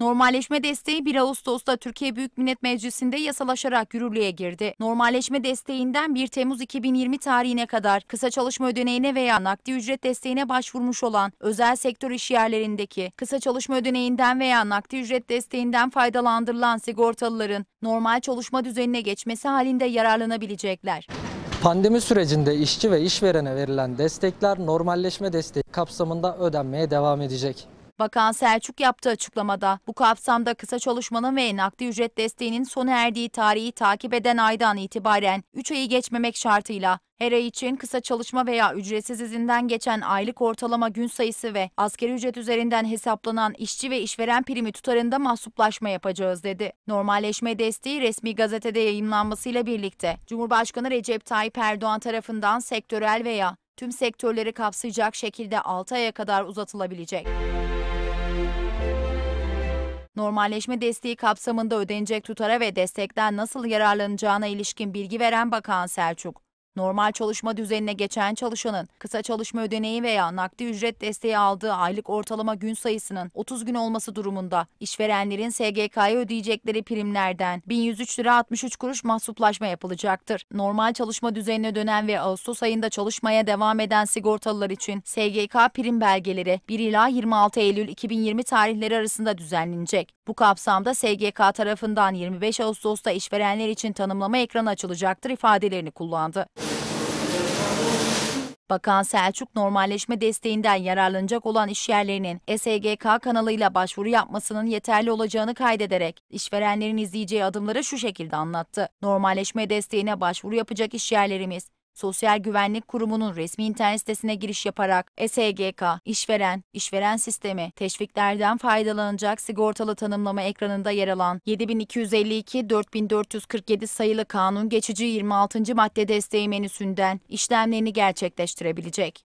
Normalleşme desteği 1 Ağustos'ta Türkiye Büyük Millet Meclisi'nde yasalaşarak yürürlüğe girdi. Normalleşme desteğinden 1 Temmuz 2020 tarihine kadar kısa çalışma ödeneğine veya nakdi ücret desteğine başvurmuş olan özel sektör işyerlerindeki kısa çalışma ödeneğinden veya nakdi ücret desteğinden faydalandırılan sigortalıların normal çalışma düzenine geçmesi halinde yararlanabilecekler. Pandemi sürecinde işçi ve işverene verilen destekler normalleşme desteği kapsamında ödenmeye devam edecek. Bakan Selçuk yaptığı açıklamada bu kapsamda kısa çalışmanın ve nakdi ücret desteğinin sona erdiği tarihi takip eden aydan itibaren 3 ayı geçmemek şartıyla her ay için kısa çalışma veya ücretsiz izinden geçen aylık ortalama gün sayısı ve askeri ücret üzerinden hesaplanan işçi ve işveren primi tutarında mahsuplaşma yapacağız dedi. Normalleşme desteği resmi gazetede yayınlanmasıyla birlikte Cumhurbaşkanı Recep Tayyip Erdoğan tarafından sektörel veya tüm sektörleri kapsayacak şekilde 6 aya kadar uzatılabilecek. Normalleşme desteği kapsamında ödenecek tutara ve destekten nasıl yararlanacağına ilişkin bilgi veren Bakan Selçuk, Normal çalışma düzenine geçen çalışanın kısa çalışma ödeneği veya nakdi ücret desteği aldığı aylık ortalama gün sayısının 30 gün olması durumunda işverenlerin SGK'ya ödeyecekleri primlerden 1103 lira 63 kuruş mahsuplaşma yapılacaktır. Normal çalışma düzenine dönen ve Ağustos ayında çalışmaya devam eden sigortalılar için SGK prim belgeleri 1 ila 26 Eylül 2020 tarihleri arasında düzenlenecek. Bu kapsamda SGK tarafından 25 Ağustos'ta işverenler için tanımlama ekranı açılacaktır ifadelerini kullandı. Bakan Selçuk normalleşme desteğinden yararlanacak olan işyerlerinin SGK kanalıyla başvuru yapmasının yeterli olacağını kaydederek işverenlerin izleyeceği adımları şu şekilde anlattı. Normalleşme desteğine başvuru yapacak işyerlerimiz Sosyal Güvenlik Kurumu'nun resmi internet sitesine giriş yaparak SGK, işveren, işveren sistemi, teşviklerden faydalanacak sigortalı tanımlama ekranında yer alan 7252-4447 sayılı kanun geçici 26. madde desteği menüsünden işlemlerini gerçekleştirebilecek.